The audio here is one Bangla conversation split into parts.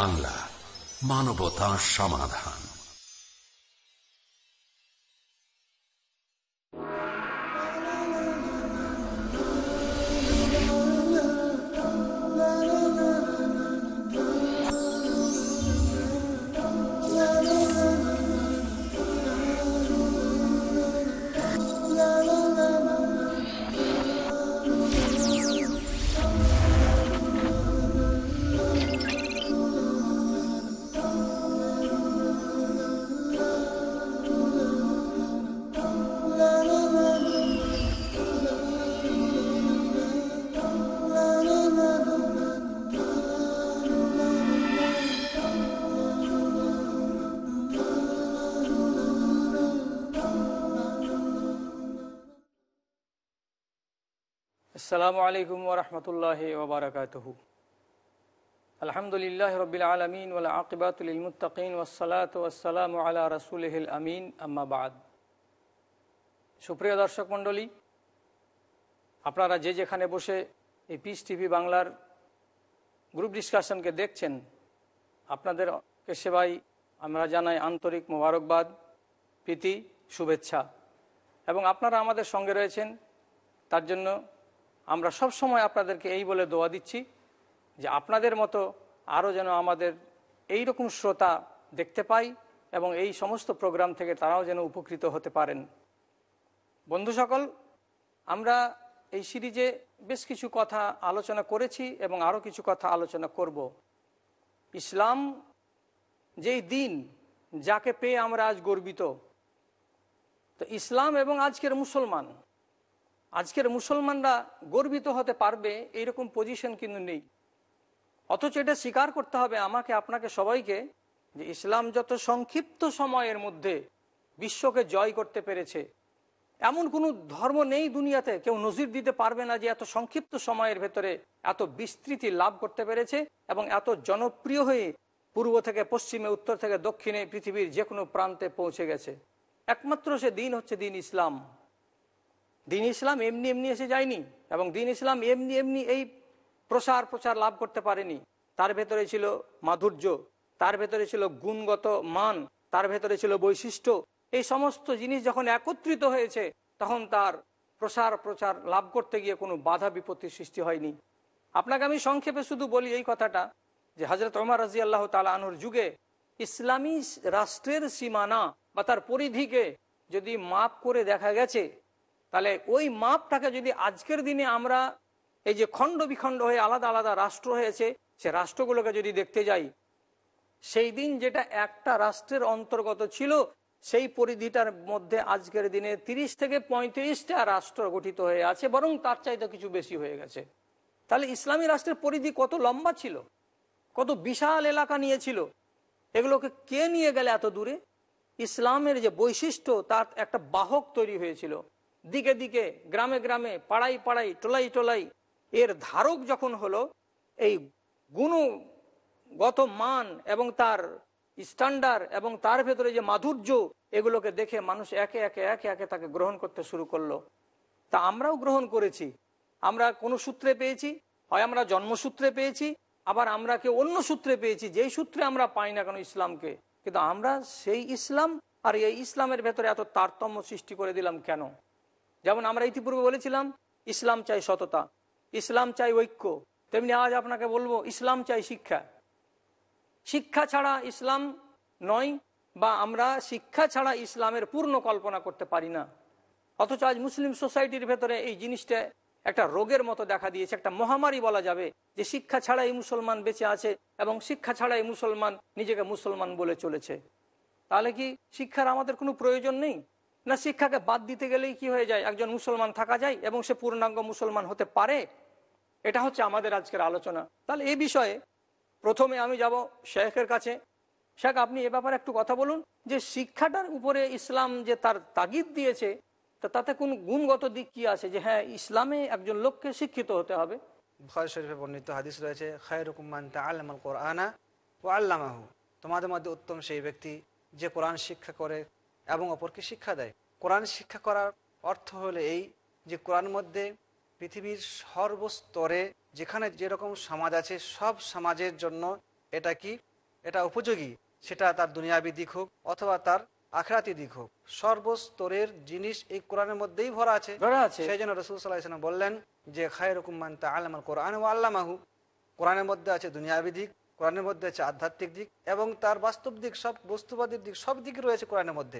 বাংলা মানবতা সমাধান আসসালামু আলাইকুম ওরহমতুল্লাহ ওবরাকাতহ আলহামদুলিল্লাহ রবিল আলমিন ওলা আকিবাতুলমুত্তাকিন ওসালাত ওসালাম আলা রসুলহিল আমিন আম্মাবাদ সুপ্রিয় দর্শক মণ্ডলী আপনারা যে যেখানে বসে এই পিস টিভি বাংলার গ্রুপ ডিসকাশনকে দেখছেন আপনাদেরকে সেবাই আমরা জানাই আন্তরিক মোবারকবাদ প্রীতি শুভেচ্ছা এবং আপনারা আমাদের সঙ্গে রয়েছেন তার জন্য আমরা সব সময় আপনাদেরকে এই বলে দোয়া দিচ্ছি যে আপনাদের মতো আরও যেন আমাদের এই রকম শ্রোতা দেখতে পাই এবং এই সমস্ত প্রোগ্রাম থেকে তারাও যেন উপকৃত হতে পারেন বন্ধু সকল আমরা এই সিরিজে বেশ কিছু কথা আলোচনা করেছি এবং আরও কিছু কথা আলোচনা করব ইসলাম যেই দিন যাকে পেয়ে আমরা আজ গর্বিত তো ইসলাম এবং আজকের মুসলমান আজকের মুসলমানরা গর্বিত হতে পারবে এইরকম পজিশন কিন্তু নেই অথচ এটা স্বীকার করতে হবে আমাকে আপনাকে সবাইকে যে ইসলাম যত সংক্ষিপ্ত সময়ের মধ্যে বিশ্বকে জয় করতে পেরেছে এমন কোনো ধর্ম নেই দুনিয়াতে কেউ নজির দিতে পারবে না যে এত সংক্ষিপ্ত সময়ের ভেতরে এত বিস্তৃতি লাভ করতে পেরেছে এবং এত জনপ্রিয় হয়ে পূর্ব থেকে পশ্চিমে উত্তর থেকে দক্ষিণে পৃথিবীর যে কোনো প্রান্তে পৌঁছে গেছে একমাত্র সে দিন হচ্ছে দিন ইসলাম দিন ইসলাম এমনি এমনি এসে যায়নি এবং দিন ইসলাম এমনি এমনি এই প্রসার প্রচার লাভ করতে পারেনি তার ভেতরে ছিল মাধুর্য তার ভেতরে ছিল গুণগত মান তার ভেতরে ছিল বৈশিষ্ট্য এই সমস্ত জিনিস যখন একত্রিত হয়েছে তখন তার প্রসার প্রচার লাভ করতে গিয়ে কোনো বাধা বিপত্তির সৃষ্টি হয়নি আপনাকে আমি সংক্ষেপে শুধু বলি এই কথাটা যে হজরত ওমর রাজি আল্লাহ তালা আনুর যুগে ইসলামী রাষ্ট্রের সীমানা বা তার পরিধিকে যদি মাপ করে দেখা গেছে তাহলে ওই মাপটাকে যদি আজকের দিনে আমরা এই যে খণ্ড বিখণ্ড হয়ে আলাদা আলাদা রাষ্ট্র হয়েছে সে রাষ্ট্রগুলোকে যদি দেখতে যাই সেই দিন যেটা একটা রাষ্ট্রের অন্তর্গত ছিল সেই পরিধিটার মধ্যে আজকের দিনে ৩০ থেকে পঁয়ত্রিশটা রাষ্ট্র গঠিত হয়ে আছে বরং তার চাইতে কিছু বেশি হয়ে গেছে তাহলে ইসলামী রাষ্ট্রের পরিধি কত লম্বা ছিল কত বিশাল এলাকা নিয়েছিল এগুলোকে কে নিয়ে গেলে এত দূরে ইসলামের যে বৈশিষ্ট্য তার একটা বাহক তৈরি হয়েছিল দিকে দিকে গ্রামে গ্রামে পাড়াই পাড়াই টোলাই টোলাই এর ধারক যখন হলো এই গুণগত মান এবং তার স্ট্যান্ডার্ড এবং তার ভেতরে যে মাধুর্য এগুলোকে দেখে মানুষ একে একে একে একে তাকে গ্রহণ করতে শুরু করলো তা আমরাও গ্রহণ করেছি আমরা কোনো সূত্রে পেয়েছি হয় আমরা জন্মসূত্রে পেয়েছি আবার আমরা কেউ অন্য সূত্রে পেয়েছি যেই সূত্রে আমরা পাই না কেন ইসলামকে কিন্তু আমরা সেই ইসলাম আর এই ইসলামের ভেতরে এত তারতম্য সৃষ্টি করে দিলাম কেন যেমন আমরা ইতিপূর্বে বলেছিলাম ইসলাম চাই সততা ইসলাম চাই ঐক্য তেমনি আজ আপনাকে বলবো ইসলাম চাই শিক্ষা শিক্ষা ছাড়া ইসলাম নয় বা আমরা শিক্ষা ছাড়া ইসলামের পূর্ণ কল্পনা করতে পারি না অথচ আজ মুসলিম সোসাইটির ভেতরে এই জিনিসটা একটা রোগের মতো দেখা দিয়েছে একটা মহামারী বলা যাবে যে শিক্ষা ছাড়াই মুসলমান বেঁচে আছে এবং শিক্ষা ছাড়াই মুসলমান নিজেকে মুসলমান বলে চলেছে তাহলে কি শিক্ষার আমাদের কোনো প্রয়োজন নেই না শিক্ষাকে বাদ দিতে গেলেই কি হয়ে যায় একজন মুসলমান থাকা যায় এবং সে পূর্ণাঙ্গ মুসলমান হতে পারে এটা হচ্ছে আমাদের আজকের আলোচনা তাহলে এই বিষয়ে প্রথমে আমি যাব শেখের কাছে শেখ আপনি এ ব্যাপারে একটু কথা বলুন যে শিক্ষাটার উপরে ইসলাম যে তার তাগিদ দিয়েছে তা তাতে কোন গুণগত দিক কি আছে যে হ্যাঁ ইসলামে একজন লোককে শিক্ষিত হতে হবে বর্ণিত হাদিস রয়েছে কোরআনা তোমাদের মধ্যে উত্তম সেই ব্যক্তি যে কোরআন শিক্ষা করে এবং অপরকে শিক্ষা দেয় কোরআন শিক্ষা করার অর্থ হলো এই যে কোরআন মধ্যে পৃথিবীর সর্বস্তরে যেখানে যেরকম সমাজ আছে সব সমাজের জন্য এটা কি এটা উপযোগী সেটা তার দুনিয়াবি দিক হোক অথবা তার আখরাতি দিক হোক সর্বস্তরের জিনিস এই কোরআনের মধ্যেই ভরা আছে সেই জন্য রসুল সাল্লাহ বললেন যে খায় রকম মানতে আল্লাহ কোরআন ও আল্লাহ মাহু কোরআনের মধ্যে আছে দুনিয়াবি দিক কোরআনের মধ্যে আছে আধ্যাত্মিক দিক এবং তার বাস্তব দিক সব বস্তুবাদীর দিক সব দিক রয়েছে কোরআনের মধ্যে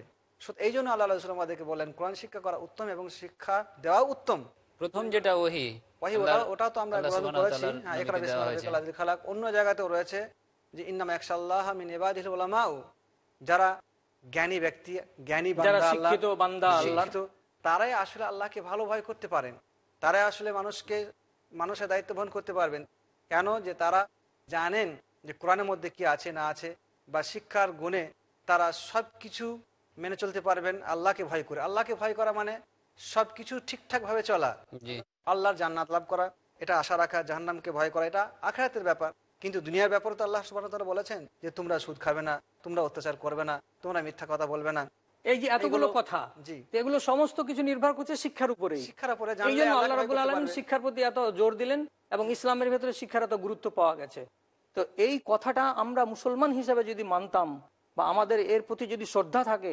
এই জন্য আল্লাহ আল্লাহ আমাদেরকে বলেন কোরআন শিক্ষা করা উত্তম এবং শিক্ষা দেওয়া উত্তম প্রথম যেটা ওহি ওহি ওটা তো আমরা করেছি অন্য জায়গাতেও রয়েছে যে ইন্নাম একশাল্লাহ মিন এবাদিল ওলামাও যারা জ্ঞানী ব্যক্তি জ্ঞানী বান্দা আল্লাহ তারাই আসলে আল্লাহকে ভালো ভয় করতে পারেন তারাই আসলে মানুষকে মানুষের দায়িত্ব বহন করতে পারবেন কেন যে তারা জানেন যে কোরআনের মধ্যে কি আছে না আছে বা শিক্ষার গুণে তারা সব কিছু মেনে চলতে পারবেন আল্লাহকে ভয় করে আল্লাহকে ভয় করা মানে সব কিছু ঠিকঠাকভাবে চলা আল্লাহর জান্নাত লাভ করা এটা আশা রাখা জাহান্নামকে ভয় করা এটা আখড়াতের ব্যাপার কিন্তু দুনিয়ার ব্যাপারে তো আল্লাহ সুবাহ তারা বলেছেন যে তোমরা সুদ খাবে না তোমরা অত্যাচার করবে না তোমরা মিথ্যা কথা বলবে না এই যে এতগুলো কথা এগুলো সমস্ত কিছু নির্ভর করছে শিক্ষার উপরে শিক্ষার উপরে আল্লাহ রাবুল আলম শিক্ষার প্রতি এত জোর দিলেন এবং ইসলামের ভেতরে শিক্ষার এত গুরুত্ব পাওয়া গেছে তো এই কথাটা আমরা মুসলমান হিসেবে যদি মানতাম বা আমাদের এর প্রতি যদি শ্রদ্ধা থাকে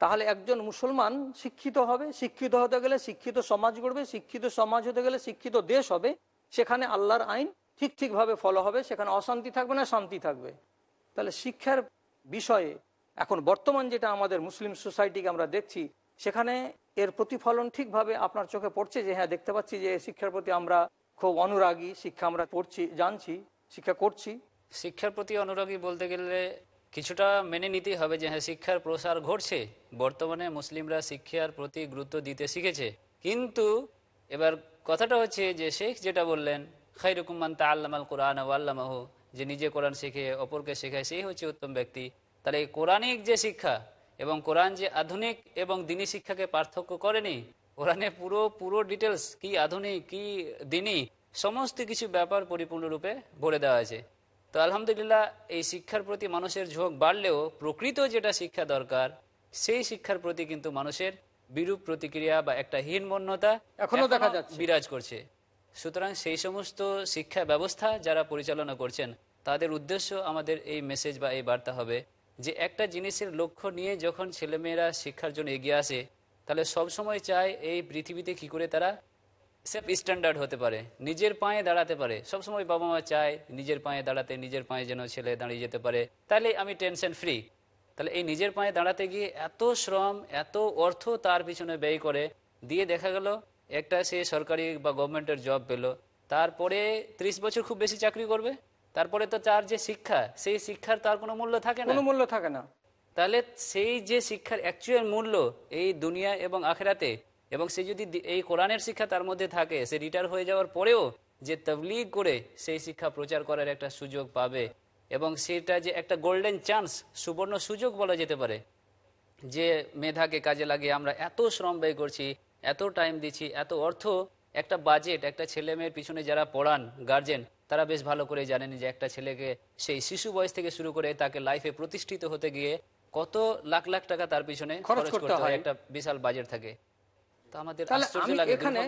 তাহলে একজন মুসলমান শিক্ষিত হবে শিক্ষিত হতে গেলে শিক্ষিত সমাজ গড়বে শিক্ষিত সমাজ হতে গেলে শিক্ষিত দেশ হবে সেখানে আল্লাহর আইন ঠিক ঠিকভাবে ফলো হবে সেখানে অশান্তি থাকবে না শান্তি থাকবে তাহলে শিক্ষার বিষয়ে এখন বর্তমান যেটা আমাদের মুসলিম সোসাইটিকে আমরা দেখছি সেখানে এর প্রতিফলন ঠিকভাবে আপনার চোখে পড়ছে যে হ্যাঁ দেখতে পাচ্ছি যে শিক্ষার প্রতি আমরা খুব অনুরাগী শিক্ষা আমরা পড়ছি জানছি শিক্ষা করছি শিক্ষার প্রতি অনুরাগী বলতে গেলে কিছুটা মেনে নিতেই হবে যে হ্যাঁ শিক্ষার প্রসার ঘটছে বর্তমানে মুসলিমরা শিক্ষার প্রতি গুরুত্ব দিতে শিখেছে কিন্তু এবার কথাটা হচ্ছে যে শেখ যেটা বললেন খাই তা আল্লামাল কোরআন আল্লাহ যে নিজে কোরআন শেখে অপরকে শেখায় সেই হচ্ছে উত্তম ব্যক্তি তাহলে এই কোরআনিক যে শিক্ষা এবং কোরআন যে আধুনিক এবং দিনী শিক্ষাকে পার্থক্য করেনি কোরআনে পুরো পুরো ডিটেলস কি আধুনিক কি দিনী সমস্ত কিছু ব্যাপার পরিপূর্ণরূপে ভরে দেওয়া আছে তো আলহামদুলিল্লাহ এই শিক্ষার প্রতি মানুষের ঝোঁক বাড়লেও প্রকৃত যেটা শিক্ষা দরকার সেই শিক্ষার প্রতি কিন্তু মানুষের বিরূপ প্রতিক্রিয়া বা একটা হীনমন্যতা এখনো দেখা যাচ্ছে বিরাজ করছে সুতরাং সেই সমস্ত শিক্ষা ব্যবস্থা যারা পরিচালনা করছেন তাদের উদ্দেশ্য আমাদের এই মেসেজ বা এই বার্তা হবে যে একটা জিনিসের লক্ষ্য নিয়ে যখন ছেলেমেয়েরা শিক্ষার জন্য এগিয়ে আসে তাহলে সবসময় চায় এই পৃথিবীতে কি করে তারা সেফ স্ট্যান্ডার্ড হতে পারে নিজের পায়ে দাঁড়াতে পারে সবসময় বাবা মা চায় নিজের পায়ে দাঁড়াতে নিজের পায়ে যেন ছেলে দাঁড়িয়ে যেতে পারে তাহলে আমি টেনশন ফ্রি তাহলে এই নিজের পায়ে দাঁড়াতে গিয়ে এত শ্রম এত অর্থ তার পিছনে ব্যয় করে দিয়ে দেখা গেল একটা সে সরকারি বা গভর্নমেন্টের জব পেলো তারপরে ৩০ বছর খুব বেশি চাকরি করবে তারপরে তো তার যে শিক্ষা সেই শিক্ষার তার কোনো মূল্য থাকে না কোনো মূল্য থাকে না তাহলে সেই যে শিক্ষার অ্যাকচুয়াল মূল্য এই দুনিয়া এবং আখেরাতে এবং সে যদি এই কোরআনের শিক্ষা তার মধ্যে থাকে সে রিটায়ার হয়ে যাওয়ার পরেও যে তবলিগ করে সেই শিক্ষা প্রচার করার একটা সুযোগ পাবে এবং সেটা যে একটা গোল্ডেন চান্স সুবর্ণ সুযোগ বলা যেতে পারে যে মেধাকে কাজে লাগিয়ে আমরা এত শ্রম ব্যয় করছি এত টাইম দিচ্ছি এত অর্থ একটা বাজেট একটা ছেলে মেয়ের পিছনে যারা পড়ান গার্জেন তারা বেশ ভালো করে জানেন যে একটা ছেলেকে সেই শিশু বয়স থেকে শুরু করে তাকে লাইফে প্রতিষ্ঠিত হতে গিয়ে কত লাখ লাখ টাকা তার পিছনে খরচ করতে হয় একটা বিশাল বাজেট থাকে এখানে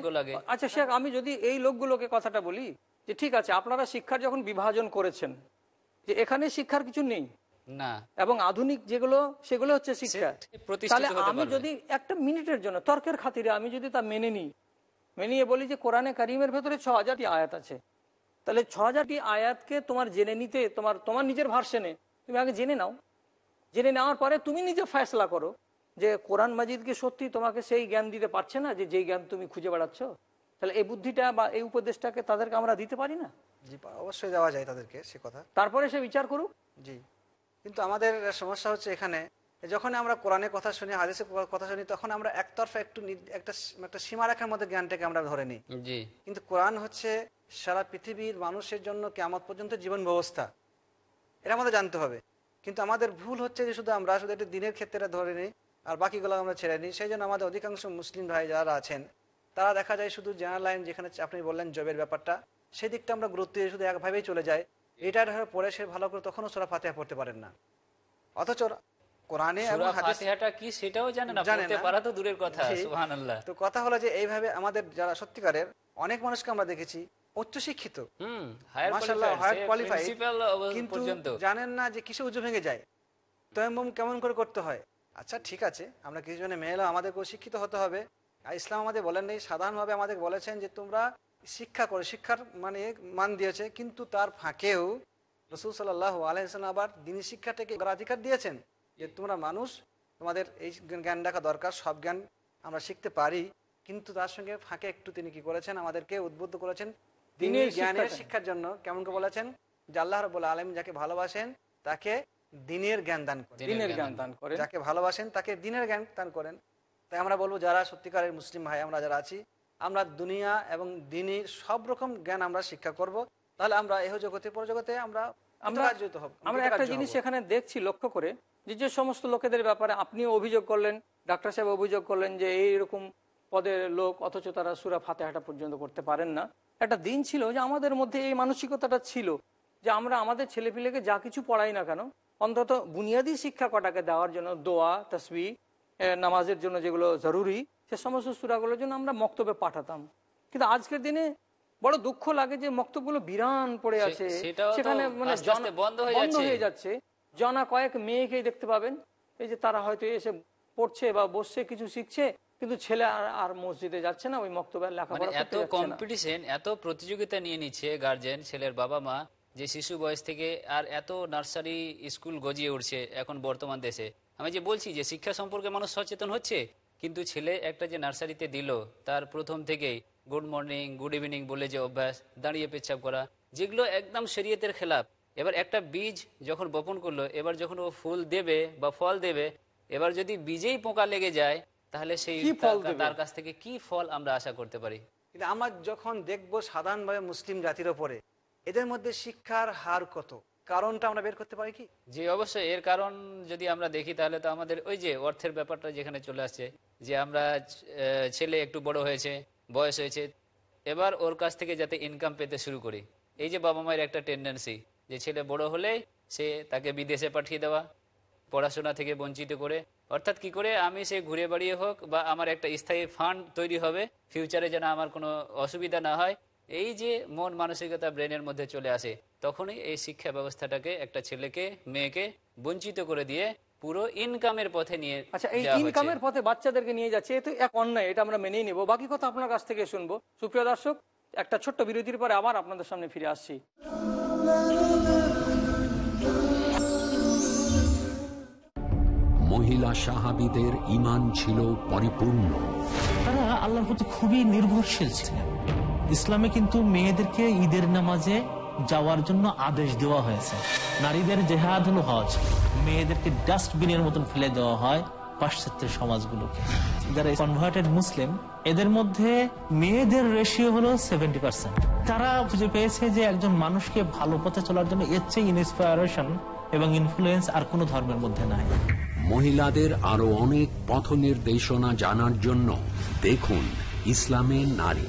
আচ্ছা শেখ আমি যদি এই লোকগুলোকে কথাটা বলি যে ঠিক আছে আপনারা শিক্ষার যখন বিভাজন করেছেন যে এখানে শিক্ষার কিছু নেই না এবং আধুনিক যেগুলো সেগুলো হচ্ছে শিক্ষা তাহলে আমি যদি একটা মিনিটের জন্য তর্কের খাতিরে আমি যদি তা মেনে নিই মেনে নিয়ে বলি যে কোরআনে কারিমের ভেতরে ছ হাজারটি আয়াত আছে তাহলে ছ হাজারটি আয়াতকে তোমার জেনে নিতে তোমার তোমার নিজের ভার্সেনে তুমি আগে জেনে নাও জেনে নেওয়ার পরে তুমি নিজে ফ্যাসলা করো যে কোরআন মাজিদ কি সত্যি তোমাকে সেই জ্ঞান দিতে পারছে না যে যেই জ্ঞান তুমি খুঁজে বেড়াচ্ছ তাহলে এই বুদ্ধিটা বা এই উপদেশটাকে তাদেরকে আমরা দিতে পারি না অবশ্যই দেওয়া যায় তাদেরকে সে কথা তারপরে সে বিচার করুক জি কিন্তু আমাদের সমস্যা হচ্ছে এখানে যখন আমরা কোরআনের কথা শুনি হাদিসের কথা শুনি তখন আমরা একতরফা একটু একটা একটা সীমারেখার মধ্যে জ্ঞানটাকে আমরা ধরে নিই কিন্তু কোরআন হচ্ছে সারা পৃথিবীর মানুষের জন্য কেমন পর্যন্ত জীবন ব্যবস্থা এটা আমাদের জানতে হবে কিন্তু আমাদের ভুল হচ্ছে যে শুধু আমরা শুধু একটা দিনের ক্ষেত্রে ধরে নিই আর বাকিগুলো আমরা ছেড়ে দিই সেই জন্য আমাদের অধিকাংশ মুসলিম ভাই যারা আছেন তারা দেখা যায় শুধু জেনারেল যেখানে আপনি বললেন জবের ব্যাপারটা সেই দিকটা আমরা গুরুত্ব দিয়ে শুধু একভাবেই চলে যাই এটা ধরে পরে সে ভালো করে তখনও সোরা ফাতেহা পড়তে পারেন না অথচ জানেন না যে কিসে উজু ভেঙে যায় তয়ম্বম কেমন করে করতে হয় আচ্ছা ঠিক আছে আমরা কিছু জনে মেয়েরা আমাদেরকেও শিক্ষিত হতে হবে আর ইসলাম আমাদের বলেন নেই সাধারণভাবে আমাদের বলেছেন যে তোমরা শিক্ষা করে শিক্ষার মানে মান দিয়েছে কিন্তু তার ফাঁকেও রসুল সাল্লাহ আলহাম আবার দিনী শিক্ষাটাকে অগ্রাধিকার দিয়েছেন যে তোমরা মানুষ তোমাদের এই জ্ঞান রাখা দরকার সব জ্ঞান আমরা শিখতে পারি কিন্তু তার সঙ্গে ফাঁকে একটু তিনি কি করেছেন আমাদেরকে উদ্বুদ্ধ করেছেন দিনের জ্ঞানের শিক্ষার জন্য কেমন বলেছেন যে আল্লাহ রবুল্লা আলম যাকে ভালোবাসেন তাকে দিনের জ্ঞান দান করেন দিনের জ্ঞান দান করেন যাকে ভালোবাসেন তাকে দিনের জ্ঞান দান করেন তাই আমরা বলবো যারা সত্যিকারের মুসলিম ভাই আমরা যারা আছি আমরা দুনিয়া এবং দিনের সব রকম জ্ঞান আমরা শিক্ষা করব তাহলে আমরা এহ জগতে পর জগতে আমরা আমরা হব আমরা একটা জিনিস এখানে দেখছি লক্ষ্য করে যে যে সমস্ত লোকেদের ব্যাপারে আপনি অভিযোগ করলেন ডাক্তার সাহেব অভিযোগ করলেন যে এই রকম পদের লোক অথচ তারা সুরা ফাতে ফাতেহাটা পর্যন্ত করতে পারেন না একটা দিন ছিল যে আমাদের মধ্যে এই মানসিকতাটা ছিল যে আমরা আমাদের ছেলেপিলেকে যা কিছু পড়াই না কেন অন্তত বুনিয়াদি শিক্ষা কটাকে দেওয়ার জন্য দোয়া তসবি নামাজের জন্য যেগুলো জরুরি সে সমস্ত সুরাগুলোর জন্য আমরা মক্তবে পাঠাতাম কিন্তু আজকের দিনে বড় দুঃখ লাগে যে মক্তবগুলো বিরান পড়ে আছে সেখানে মানে বন্ধ হয়ে যাচ্ছে জনা কয়েক মেয়েকেই দেখতে পাবেন এই যে তারা হয়তো এসে পড়ছে বা বসছে কিছু শিখছে কিন্তু ছেলে আর আর মসজিদে যাচ্ছে না ওই মক্তবের লেখা মানে এত কম্পিটিশন এত প্রতিযোগিতা নিয়ে নিচ্ছে গার্জেন ছেলের বাবা মা যে শিশু বয়স থেকে আর এত নার্সারি স্কুল গজিয়ে উঠছে এখন বর্তমান দেশে আমি যে বলছি যে শিক্ষা সম্পর্কে মানুষ সচেতন হচ্ছে কিন্তু ছেলে একটা যে নার্সারিতে দিল তার প্রথম থেকেই গুড মর্নিং গুড ইভিনিং বলে যে অভ্যাস দাঁড়িয়ে পেচ্ছাপ করা যেগুলো একদম শরীয়তের খেলাপ এবার একটা বীজ যখন বপন করলো এবার যখন ও ফুল দেবে বা ফল দেবে এবার যদি বীজেই পোকা লেগে যায় তাহলে সেই ফল তার কাছ থেকে কি ফল আমরা আশা করতে পারি আমার যখন দেখবো সাধারণভাবে মুসলিম জাতির ওপরে এদের মধ্যে শিক্ষার হার কত কারণটা আমরা বের করতে পারি কি যে অবশ্যই এর কারণ যদি আমরা দেখি তাহলে তো আমাদের ওই যে অর্থের ব্যাপারটা যেখানে চলে আসছে যে আমরা ছেলে একটু বড় হয়েছে বয়স হয়েছে এবার ওর কাছ থেকে যাতে ইনকাম পেতে শুরু করি এই যে বাবা মায়ের একটা টেন্ডেন্সি যে ছেলে বড় হলেই সে তাকে বিদেশে পাঠিয়ে দেওয়া পড়াশোনা থেকে বঞ্চিত করে অর্থাৎ কি করে আমি সে ঘুরে বাড়িয়ে হোক বা আমার একটা স্থায়ী ফান্ড তৈরি হবে ফিউচারে যেন আমার কোনো অসুবিধা না হয় এই যে মন মানসিকতা ব্রেনের মধ্যে চলে আসে তখনই এই শিক্ষা ব্যবস্থাটাকে একটা ছেলেকে মেয়েকে বঞ্চিত করে দিয়ে পুরো ইনকামের পথে নিয়ে আচ্ছা এই ইনকামের পথে বাচ্চাদেরকে নিয়ে যাচ্ছে এতো এক অন্যায় এটা আমরা মেনেই নেব বাকি কথা আপনার কাছ থেকে শুনবো সুপ্রিয় দর্শক একটা ছোট্ট বিরতির পরে আবার আপনাদের সামনে ফিরে আসছি মহিলা সাহাবিদের ইমান ছিল পরিপূর্ণ তারা আল্লাহর প্রতি খুবই নির্ভরশীল ছিলেন ইসলামে কিন্তু মেয়েদেরকে ঈদের নামাজে যাওয়ার জন্য আদেশ দেওয়া হয়েছে নারীদের জেহাদ হল হজ মেয়েদেরকে ডাস্টবিনের মতন ফেলে দেওয়া হয় পাশ্চাত্যের সমাজগুলোকে যারা কনভার্টেড মুসলিম এদের মধ্যে মেয়েদের রেশিও হলো সেভেন্টি পার্সেন্ট তারা খুঁজে পেয়েছে যে একজন মানুষকে ভালো পথে চলার জন্য এর চেয়ে ইন্সপায়ারেশন এবং ইনফ্লুয়েন্স আর কোনো ধর্মের মধ্যে নাই মহিলাদের আরো অনেক পথ নির্দেশনা জানার জন্য দেখুন ইসলামের নারী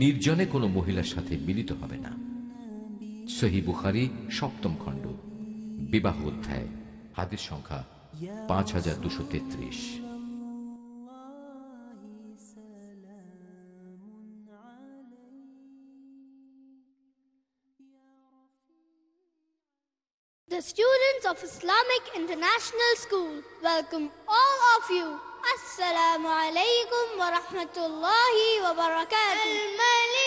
নির্জনে কোনো মহিলার সাথে মিলিত হবে না সহি বুখারি সপ্তম খণ্ড বিবাহ অধ্যায় হাতের সংখ্যা পাঁচ হাজার দুশো তেত্রিশ The students of Islamic International School welcome all of you السلام عليكم ورحمة الله وبركاته الملك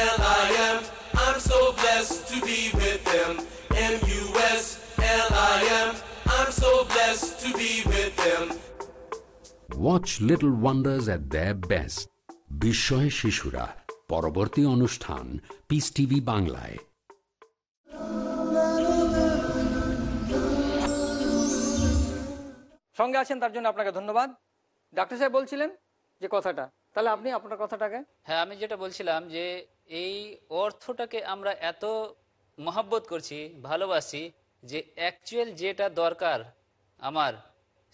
l i m I'm so blessed to be with them. M-U-S-L-I-M. I'm so blessed to be with them. Watch Little Wonders at their best. Bishoy Shishura. পরবর্তী অনুষ্ঠান পিস টিভি বাংলায় সঙ্গে আছেন তার জন্য আপনাকে ধন্যবাদ ডাক্তার সাহেব বলছিলেন যে কথাটা তাহলে আপনি আপনার কথাটাকে হ্যাঁ আমি যেটা বলছিলাম যে এই অর্থটাকে আমরা এত মহাব্বত করছি ভালোবাসি যে অ্যাকচুয়াল যেটা দরকার আমার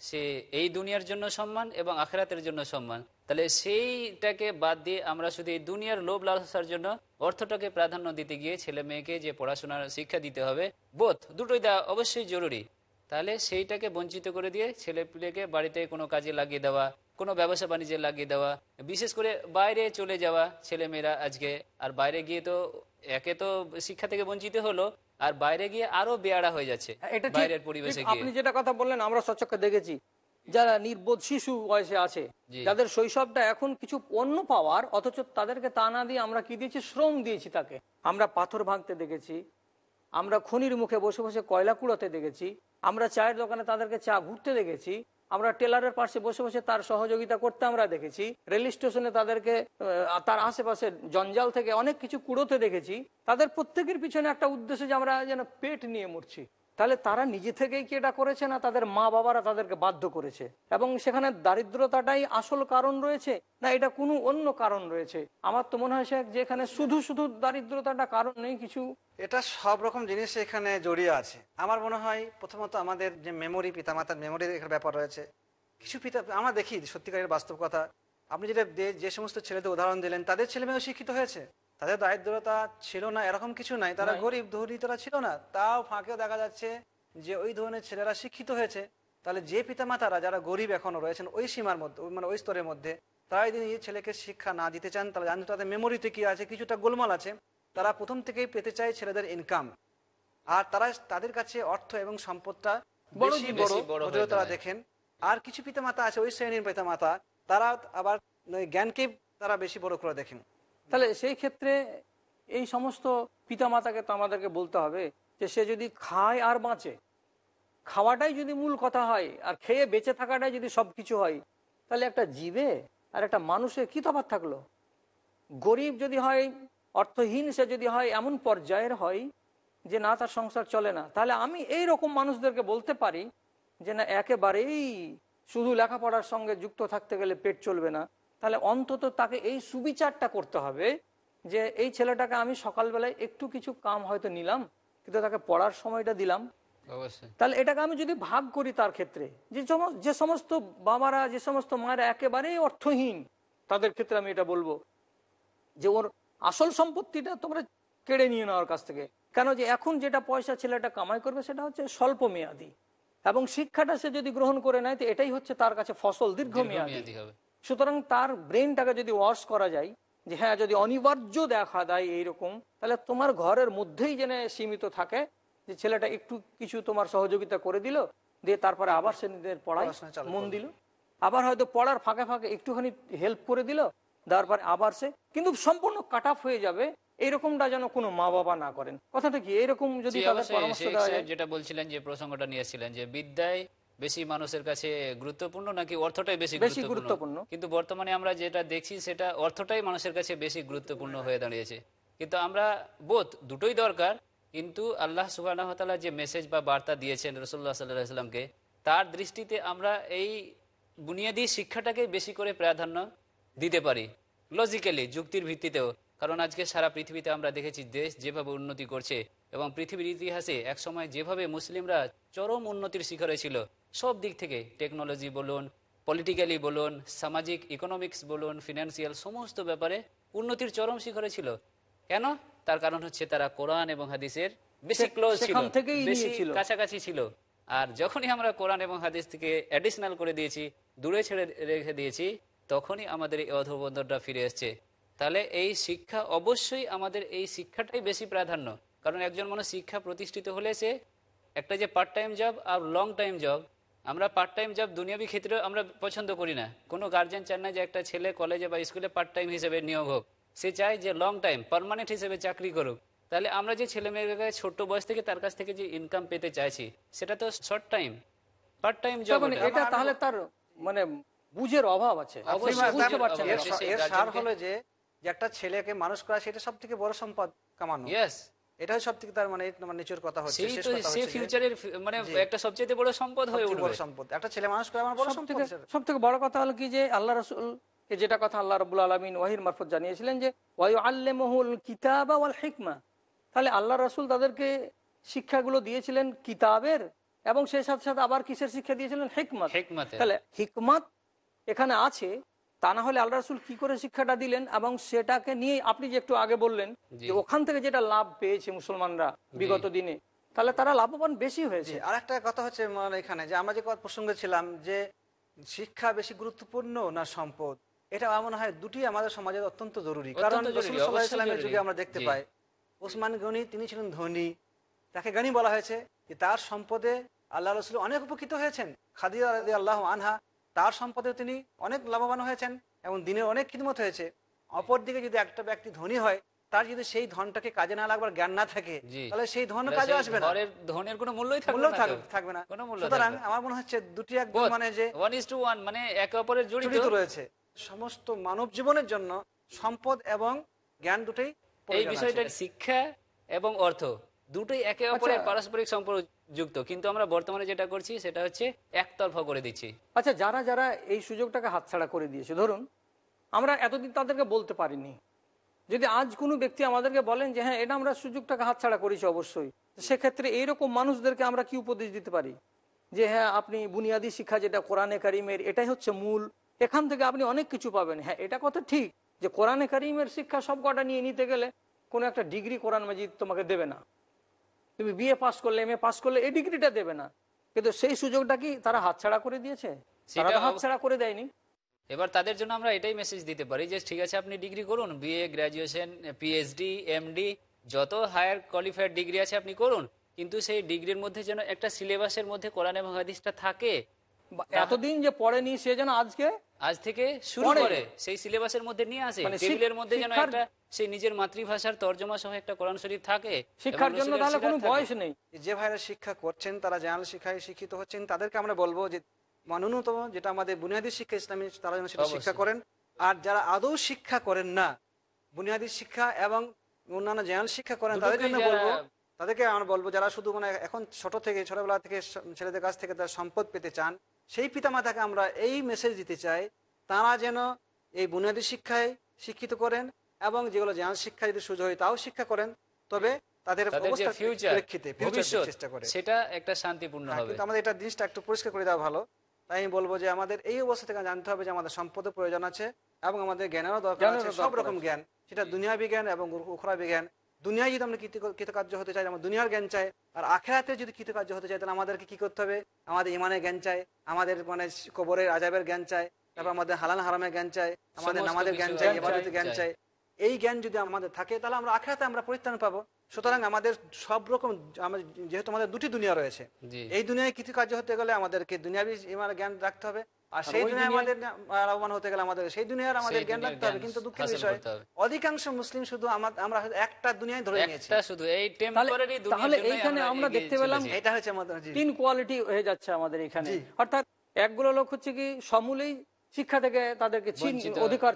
সে এই দুনিয়ার জন্য সম্মান এবং আখেরাতের জন্য সম্মান তাহলে সেইটাকে বাদ দিয়ে আমরা শুধু এই দুনিয়ার লোভ লালসার জন্য অর্থটাকে প্রাধান্য দিতে গিয়ে ছেলে মেয়েকে যে পড়াশোনার শিক্ষা দিতে হবে বোধ দুটোই দেওয়া অবশ্যই জরুরি তাহলে সেইটাকে বঞ্চিত করে দিয়ে ছেলে পিলেকে বাড়িতে কোনো কাজে লাগিয়ে দেওয়া কোনো ব্যবসা বাণিজ্যে লাগিয়ে দেওয়া বিশেষ করে বাইরে চলে যাওয়া ছেলে মেয়েরা আজকে আর বাইরে গিয়ে তো একে তো শিক্ষা থেকে বঞ্চিত হলো আর বাইরে গিয়ে আরো বেয়ারা হয়ে যাচ্ছে বাইরের পরিবেশে আপনি যেটা কথা বললেন আমরা সচক্ষে দেখেছি যারা নির্বোধ শিশু বয়সে আছে যাদের শৈশবটা এখন কিছু পণ্য পাওয়ার অথচ তাদেরকে তা না দিয়ে আমরা কি দিয়েছি শ্রম দিয়েছি তাকে আমরা পাথর ভাঙতে দেখেছি আমরা খনির মুখে বসে বসে কয়লা কুড়াতে দেখেছি আমরা চায়ের দোকানে তাদেরকে চা ঘুরতে দেখেছি আমরা টেলারের পাশে বসে বসে তার সহযোগিতা করতে আমরা দেখেছি রেল স্টেশনে তাদেরকে তার আশেপাশে জঞ্জাল থেকে অনেক কিছু কুড়োতে দেখেছি তাদের প্রত্যেকের পিছনে একটা উদ্দেশ্য যে আমরা যেন পেট নিয়ে মরছি তাহলে তারা নিজে থেকেই কি এটা করেছে না তাদের মা বাবারা তাদেরকে বাধ্য করেছে এবং সেখানে দারিদ্রতাটাই আসল কারণ রয়েছে না এটা কোনো অন্য কারণ রয়েছে আমার তো মনে হয় যে এখানে শুধু শুধু দারিদ্রতাটা কারণ নেই কিছু এটা সব রকম জিনিস এখানে জড়িয়ে আছে আমার মনে হয় প্রথমত আমাদের যে মেমোরি পিতামাতার মেমোরি এখানে ব্যাপার রয়েছে কিছু পিতা আমরা দেখি সত্যিকারের বাস্তব কথা আপনি যেটা যে সমস্ত ছেলেদের উদাহরণ দিলেন তাদের ছেলেমেয়েও শিক্ষিত হয়েছে তাদের দারিদ্রতা ছিল না এরকম কিছু নাই তারা গরিব দরিদ্রতা ছিল না তাও ফাঁকেও দেখা যাচ্ছে যে ওই ধরনের ছেলেরা শিক্ষিত হয়েছে তাহলে যে পিতা মাতারা যারা গরিব এখনো রয়েছেন ওই সীমার মধ্যে মানে ওই স্তরের মধ্যে তারা যদি এই ছেলেকে শিক্ষা না দিতে চান তাহলে জানতে তাদের মেমোরিতে কি আছে কিছুটা গোলমাল আছে তারা প্রথম থেকেই পেতে চায় ছেলেদের ইনকাম আর তারা তাদের কাছে অর্থ এবং সম্পদটা বেশি বড় তারা দেখেন আর কিছু পিতা মাতা আছে ওই শ্রেণীর পিতা মাতা তারা আবার জ্ঞানকে তারা বেশি বড় করে দেখেন তাহলে সেই ক্ষেত্রে এই সমস্ত পিতামাতাকে তো আমাদেরকে বলতে হবে যে সে যদি খায় আর বাঁচে খাওয়াটাই যদি মূল কথা হয় আর খেয়ে বেঁচে থাকাটাই যদি সব কিছু হয় তাহলে একটা জীবে আর একটা মানুষে কী তফাত থাকলো গরিব যদি হয় অর্থহীন সে যদি হয় এমন পর্যায়ের হয় যে না তার সংসার চলে না তাহলে আমি এই রকম মানুষদেরকে বলতে পারি যে না একেবারেই শুধু লেখাপড়ার সঙ্গে যুক্ত থাকতে গেলে পেট চলবে না তাহলে অন্তত তাকে এই সুবিচারটা করতে হবে যে এই ছেলেটাকে আমি সকালবেলায় একটু কিছু কাম হয়তো নিলাম কিন্তু তাকে পড়ার সময়টা দিলাম তাহলে এটাকে আমি যদি ভাগ করি তার ক্ষেত্রে যে যে সমস্ত বাবারা যে সমস্ত মায়েরা একেবারেই অর্থহীন তাদের ক্ষেত্রে আমি এটা বলবো যে ওর আসল সম্পত্তিটা তোমরা কেড়ে নিয়ে নেওয়ার কাছ থেকে কেন যে এখন যেটা পয়সা ছেলেটা কামাই করবে সেটা হচ্ছে স্বল্প মেয়াদি এবং শিক্ষাটা সে যদি গ্রহণ করে নেয় তো এটাই হচ্ছে তার কাছে ফসল দীর্ঘমেয়াদী হবে সুতরাং তার ব্রেনটাকে যদি ওয়াশ করা যায় যে হ্যাঁ যদি অনিবার্য দেখা দেয় এইরকম তাহলে তোমার ঘরের মধ্যেই যেন সীমিত থাকে যে ছেলেটা একটু কিছু তোমার সহযোগিতা করে দিল দিয়ে তারপরে আবার সে নিজের পড়ায় মন দিল আবার হয়তো পড়ার ফাঁকে ফাঁকে একটুখানি হেল্প করে দিল তারপরে আবার সে কিন্তু সম্পূর্ণ কাট অফ হয়ে যাবে এইরকমটা যেন কোনো মা বাবা না করেন কথাটা কি এরকম যদি যেটা বলছিলেন যে প্রসঙ্গটা নিয়েছিলেন যে বিদ্যায় বেশি মানুষের কাছে গুরুত্বপূর্ণ নাকি অর্থটাই বেশি বেশি গুরুত্বপূর্ণ কিন্তু বর্তমানে আমরা যেটা দেখছি সেটা অর্থটাই মানুষের কাছে বেশি গুরুত্বপূর্ণ হয়ে দাঁড়িয়েছে কিন্তু আমরা বোধ দুটোই দরকার কিন্তু আল্লাহ সুবাহ যে মেসেজ বা বার্তা দিয়েছেন রসুল্লাহ সাল্লাহ সাল্লামকে তার দৃষ্টিতে আমরা এই বুনিয়াদি শিক্ষাটাকে বেশি করে প্রাধান্য দিতে পারি লজিক্যালি যুক্তির ভিত্তিতেও কারণ আজকে সারা পৃথিবীতে আমরা দেখেছি দেশ যেভাবে উন্নতি করছে এবং পৃথিবীর ইতিহাসে একসময় যেভাবে মুসলিমরা চরম উন্নতির শিখরে ছিল সব দিক থেকে টেকনোলজি বলুন পলিটিক্যালি বলুন সামাজিক ইকোনমিক্স বলুন ফিনান্সিয়াল সমস্ত ব্যাপারে উন্নতির চরম শিখরে ছিল কেন তার কারণ হচ্ছে তারা কোরআন এবং হাদিসের বেশি ক্লোজ ছিল বেশি কাছাকাছি ছিল আর যখনই আমরা কোরআন এবং হাদিস থেকে অ্যাডিশনাল করে দিয়েছি দূরে ছেড়ে রেখে দিয়েছি তখনই আমাদের এই অধবন্ধনটা ফিরে এসছে তাহলে এই শিক্ষা অবশ্যই আমাদের এই শিক্ষাটাই বেশি প্রাধান্য কারণ একজন মানুষ শিক্ষা প্রতিষ্ঠিত হলে সে একটা যে পার্ট টাইম জব আর লং টাইম জব আমরা পার্ট টাইম জব দুনিয়াবি ক্ষেত্রে আমরা পছন্দ করি না কোনো গার্জেন চান না যে একটা ছেলে কলেজে বা স্কুলে পার্ট টাইম হিসেবে নিয়োগ হোক সে চায় যে লং টাইম পারমানেন্ট হিসেবে চাকরি করুক তাহলে আমরা যে ছেলে মেয়ের ছোট্ট বয়স থেকে তার কাছ থেকে যে ইনকাম পেতে চাইছি সেটা তো short time part time job এটা তাহলে তার মানে বুঝের অভাব আছে এর সার হলো যে একটা ছেলেকে মানুষ করা সেটা সব থেকে বড় সম্পদ কামানো এটাই তার মানে, মানে কথা হচ্ছে মানে একটা সবচেয়ে বড় সম্পদ হয়ে সম্পদ একটা ছেলে মানুষ করে আমার বড় কথা হলো কি যে আল্লাহ রসুল যেটা কথা আল্লাহ ওয়াহির মারফত জানিয়েছিলেন যে তাহলে আল্লাহ রসুল তাদেরকে শিক্ষাগুলো দিয়েছিলেন কিতাবের এবং সেই সাথে সাথে আবার কিসের শিক্ষা দিয়েছিলেন হেকমত তাহলে হিকমত এখানে আছে তা না হলে আল্লাহ রাসুল কি করে শিক্ষাটা দিলেন এবং সেটাকে নিয়ে আপনি যে একটু আগে বললেন যে ওখান থেকে যেটা লাভ পেয়েছে মুসলমানরা বিগত দিনে তাহলে তারা লাভবান বেশি হয়েছে আর একটা কথা হচ্ছে মানে এখানে যে আমরা যে কথা প্রসঙ্গে ছিলাম যে শিক্ষা বেশি গুরুত্বপূর্ণ না সম্পদ এটা আমার মনে হয় দুটি আমাদের সমাজে অত্যন্ত জরুরি কারণ ইসলামের যুগে আমরা দেখতে পাই ওসমান গনি তিনি ছিলেন ধনী তাকে গানি বলা হয়েছে যে তার সম্পদে আল্লাহ রসুল অনেক উপকৃত হয়েছেন খাদি আল্লাহ আনহা তার সম্পদে তিনি অনেক লাভবান হয়েছেন এবং দিনের অনেক খিদমত হয়েছে অপরদিকে যদি একটা ব্যক্তি ধনী হয় তার যদি সেই ধনটাকে কাজে না লাগবার জ্ঞান না থাকে তাহলে সেই ধন কাজে আসবে না ধনের কোনো মূল্যই থাকবে না সুতরাং আমার মনে হচ্ছে দুটি এক মানে যে ওয়ান ইস টু ওয়ান মানে একে অপরের জড়িত রয়েছে সমস্ত মানব জীবনের জন্য সম্পদ এবং জ্ঞান দুটোই এই বিষয়টা শিক্ষা এবং অর্থ দুটোই একে অপরের আচ্ছা। পারস্পরিক সম্পর্ক যুক্ত কিন্তু আমরা বর্তমানে যেটা করছি সেটা হচ্ছে একতরফা করে দিচ্ছি আচ্ছা যারা যারা এই সুযোগটাকে হাতছাড়া করে দিয়েছে ধরুন আমরা এতদিন তাদেরকে বলতে পারিনি যদি আজ কোনো ব্যক্তি আমাদেরকে বলেন যে হ্যাঁ এটা আমরা সুযোগটাকে হাতছাড়া করেছি অবশ্যই সেক্ষেত্রে এইরকম মানুষদেরকে আমরা কি উপদেশ দিতে পারি যে হ্যাঁ আপনি বুনিয়াদী শিক্ষা যেটা কোরআনে কারিমের এটাই হচ্ছে মূল এখান থেকে আপনি অনেক কিছু পাবেন হ্যাঁ এটা কথা ঠিক যে কোরআনে কারিমের শিক্ষা সব কটা নিয়ে নিতে গেলে কোনো একটা ডিগ্রি কোরআন মাজিদ তোমাকে দেবে না তুমি বিএ পাস করলে এম এ পাস করলে এই ডিগ্রিটা দেবে না কিন্তু সেই সুযোগটা কি তারা হাতছাড়া করে দিয়েছে হাতছাড়া করে দেয়নি এবার তাদের জন্য আমরা এটাই মেসেজ দিতে পারি যে ঠিক আছে আপনি ডিগ্রি করুন বিএ গ্রাজুয়েশন পিএইচডি এমডি যত হায়ার কোয়ালিফাইড ডিগ্রি আছে আপনি করুন কিন্তু সেই ডিগ্রির মধ্যে যেন একটা সিলেবাসের মধ্যে কোরআন এবং হাদিসটা থাকে এতদিন যে পড়েনি সে যেন আজকে আজ থেকে শুরু করে সেই সিলেবাসের মধ্যে নিয়ে আসে মানে টেবিলের মধ্যে যেন একটা সেই নিজের মাতৃভাষার তর্জমা সহ একটা কোরআন শরীফ থাকে শিক্ষার জন্য তাহলে কোনো বয়স নেই যে ভাইরা শিক্ষা করছেন তারা শিক্ষায় শিক্ষিত হচ্ছেন তাদেরকে আমরা বলবো যে মাননীয়তম যেটা আমাদের বুনিয়াদী শিক্ষা ইসলামী তারা যেন সেটা শিক্ষা করেন আর যারা আদৌ শিক্ষা করেন না বুনিয়াদী শিক্ষা এবং অন্যান্য শিক্ষা করেন তাদের জন্য বলবো তাদেরকে আমরা বলবো যারা শুধু মানে এখন ছোট থেকে ছোটবেলা থেকে ছেলেদের কাছ থেকে তারা সম্পদ পেতে চান সেই পিতামাতাকে আমরা এই মেসেজ দিতে চাই তারা যেন এই বুনিয়াদী শিক্ষায় শিক্ষিত করেন এবং যেগুলো জ্ঞান শিক্ষা যদি সুযোগ হয় তাও শিক্ষা করেন তবে তাদের চেষ্টা করে সেটা একটা শান্তিপূর্ণ হ্যাঁ, আমাদের এটা জিনিসটা একটু পরিষ্কার করে দেওয়া ভালো তাই আমি বলবো যে আমাদের এই অবস্থা থেকে জানতে হবে যে আমাদের সম্পদের প্রয়োজন আছে এবং আমাদের জ্ঞানেরও দরকার আছে সব রকম জ্ঞান সেটা দুনিয়া বিজ্ঞান এবং উখরা বিজ্ঞান দুনিয়ায় যদি আমরা কৃতকার্য হতে চাই আমার দুনিয়ার জ্ঞান চাই আর আখেরাতে যদি কৃতকার্য হতে চাই তাহলে আমাদেরকে কি করতে হবে আমাদের ইমানের জ্ঞান চাই আমাদের মানে কবরের আজাবের জ্ঞান চাই তারপর আমাদের হালান হারামের জ্ঞান চাই আমাদের নামাজের জ্ঞান চাই এবাদতের জ্ঞান চাই এই জ্ঞান যদি আমাদের থাকে তাহলে আমরা আখেরাতে আমরা পরিত্রাণ পাবো সুতরাং আমাদের সব রকম যেহেতু আমাদের দুটি দুনিয়া রয়েছে এই দুনিয়ায় কিছু কার্য হতে গেলে আমাদেরকে দুনিয়াবি ইমানের জ্ঞান রাখতে হবে আর সেই দুনিয়ায় আমাদের লাভবান হতে গেলে আমাদের সেই দুনিয়ার আমাদের জ্ঞান রাখতে হবে কিন্তু দুঃখের বিষয় অধিকাংশ মুসলিম শুধু আমরা একটা দুনিয়ায় ধরে নিয়েছি এইখানে আমরা দেখতে পেলাম এটা হচ্ছে আমাদের তিন কোয়ালিটি হয়ে যাচ্ছে আমাদের এখানে অর্থাৎ একগুলো লোক হচ্ছে কি সমূলেই শিক্ষা থেকে তাদেরকে অধিকার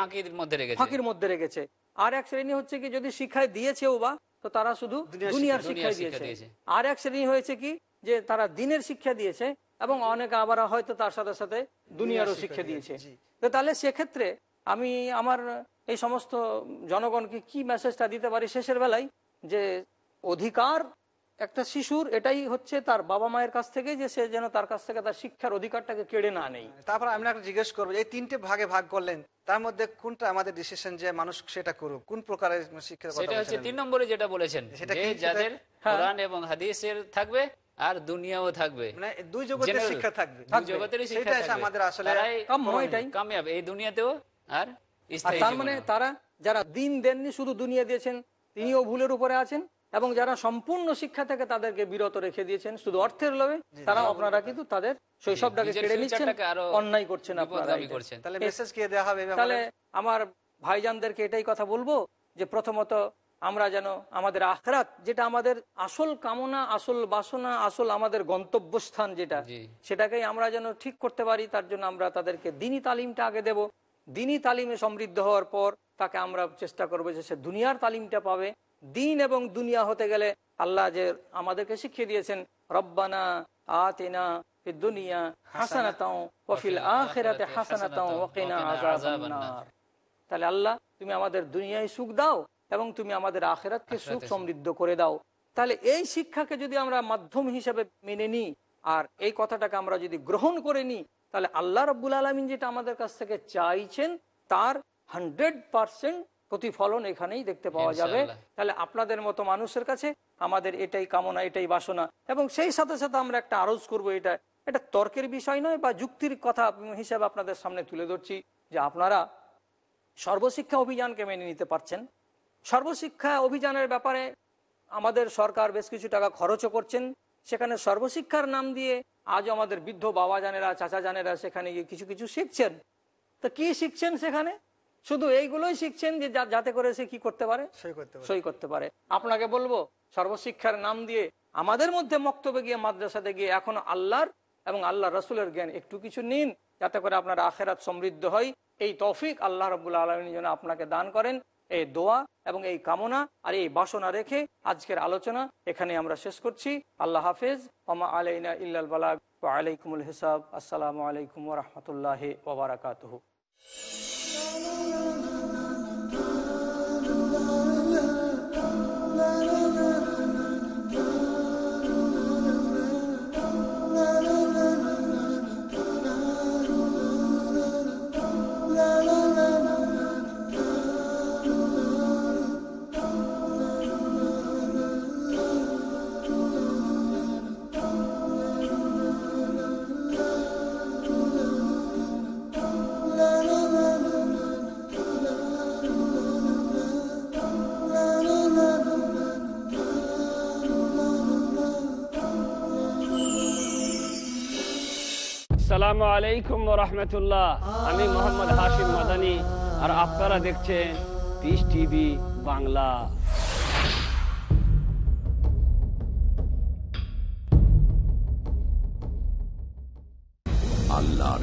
ফাঁকির মধ্যে রেখেছে ফাঁকির মধ্যে রেখেছে আর এক শ্রেণী হচ্ছে কি যদি শিক্ষায় দিয়েছেও বা তো তারা শুধু দুনিয়ার শিক্ষায় দিয়েছে আর এক শ্রেণী হয়েছে কি যে তারা দিনের শিক্ষা দিয়েছে এবং অনেক আবার হয়তো তার সাথে সাথে দুনিয়ারও শিক্ষা দিয়েছে তো তাহলে সেক্ষেত্রে আমি আমার এই সমস্ত জনগণকে কি মেসেজটা দিতে পারি শেষের বেলায় যে অধিকার একটা শিশুর এটাই হচ্ছে তার বাবা মায়ের কাছ থেকে যে সে যেন তার কাছ থেকে তার শিক্ষার অধিকারটাকে কেড়ে না নেই তারপর আমি একটা জিজ্ঞেস করবো এই তিনটে ভাগে ভাগ করলেন তার মধ্যে কোনটা আমাদের ডিসিশন যে মানুষ সেটা করুক কোন প্রকারের শিক্ষা তিন নম্বরে যেটা বলেছেন সেটা যাদের হ্যাঁ। কোরআন এবং হাদিসের থাকবে আর দুনিয়াও থাকবে মানে কামিয়াব এই দুনিয়াতেও আর তার মানে তারা যারা দিন দেননি শুধু দুনিয়া দিয়েছেন তিনিও ভুলের উপরে আছেন এবং যারা সম্পূর্ণ শিক্ষা থেকে তাদেরকে বিরত রেখে দিয়েছেন শুধু অর্থের লোভে তারা আপনারা কিন্তু তাদের শৈশবটাকে কেড়ে নিচ্ছেন অন্যায় করছেন তাহলে আমার ভাইজানদেরকে এটাই কথা বলবো যে প্রথমত আমরা যেন আমাদের আখরাত যেটা আমাদের আসল কামনা আসল বাসনা আসল আমাদের গন্তব্যস্থান যেটা সেটাকেই আমরা যেন ঠিক করতে পারি তার জন্য আমরা তাদেরকে দিনী তালিমটা আগে দেব দিনী তালিমে সমৃদ্ধ হওয়ার পর তাকে আমরা চেষ্টা করবো যে সে দুনিয়ার তালিমটা পাবে দিন এবং দুনিয়া হতে গেলে আল্লাহ যে আমাদেরকে শিখিয়ে দিয়েছেন রব্বানা আতেনা দুনিয়া হাসানাতাও কফিল আখেরাতে হাসানাতাও তাহলে আল্লাহ তুমি আমাদের দুনিয়ায় সুখ দাও এবং তুমি আমাদের আখেরাতকে সুখ সমৃদ্ধ করে দাও তাহলে এই শিক্ষাকে যদি আমরা মাধ্যম হিসেবে মেনে নিই আর এই কথাটাকে আমরা যদি গ্রহণ করে নিই তাহলে আল্লাহ রব্বুল আলমিন যেটা আমাদের কাছ থেকে চাইছেন তার হান্ড্রেড পারসেন্ট প্রতিফলন এখানেই দেখতে পাওয়া যাবে তাহলে আপনাদের মতো মানুষের কাছে আমাদের এটাই কামনা এটাই বাসনা এবং সেই সাথে সাথে আমরা একটা আরজ করব এটা এটা তর্কের বিষয় নয় বা যুক্তির কথা হিসাবে আপনাদের সামনে তুলে ধরছি যে আপনারা সর্বশিক্ষা অভিযানকে মেনে নিতে পারছেন সর্বশিক্ষা অভিযানের ব্যাপারে আমাদের সরকার বেশ কিছু টাকা খরচও করছেন সেখানে সর্বশিক্ষার নাম দিয়ে আজও আমাদের বৃদ্ধ বাবা জানেরা চাচা জানেরা সেখানে গিয়ে কিছু কিছু শিখছেন তো কি শিখছেন সেখানে শুধু এইগুলোই শিখছেন যে যাতে করে সে কি করতে পারে সই করতে পারে আপনাকে বলবো সর্বশিক্ষার নাম দিয়ে আমাদের মধ্যে মক্তবে গিয়ে মাদ্রাসাতে গিয়ে এখন আল্লাহর এবং আল্লাহ রসুলের জ্ঞান একটু কিছু নিন যাতে করে আপনার আখেরাত সমৃদ্ধ হয় এই তৌফিক আল্লাহ রবুল্লা আলমিন যেন আপনাকে দান করেন এই দোয়া এবং এই কামনা আর এই বাসনা রেখে আজকের আলোচনা এখানে আমরা শেষ করছি আল্লাহ হাফেজ ওমা আলাইনা ইল্লাল ওয়া আলাইকুমুল হিসাব আসসালামু আলাইকুম ওয়া বারাকাতুহু আসসালামু আলাইকুম রহমতুল্লাহ আমি মোহাম্মদ হাশিম মাদানি আর আপনারা দেখছেন পিস টিভি বাংলা আল্লাহর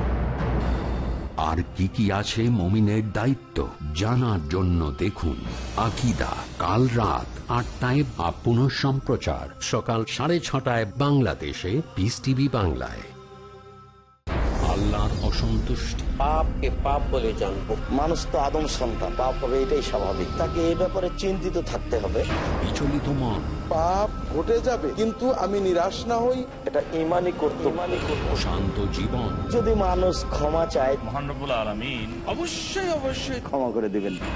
আর কি কি আছে মমিনের দায়িত্ব জানার জন্য দেখুন আকিদা কাল রাত আটটায় বা পুনঃ সম্প্রচার সকাল সাড়ে ছটায় বাংলাদেশে পিস টিভি বাংলায় আল্লাহর অসন্তুষ্ট পাপকে পাপ বলে জানব মানুষ তো আদম সন্তান পাপ হবে এটাই স্বাভাবিক তাকে এই ব্যাপারে চিন্তিত থাকতে হবে বিচলিত মন পাপ ঘটে যাবে কিন্তু আমি নিরাশ না হই এটা ইমানই করতে শান্ত জীবন যদি মানুষ ক্ষমা চায় মহানবুল আলমিন অবশ্যই অবশ্যই ক্ষমা করে দেবেন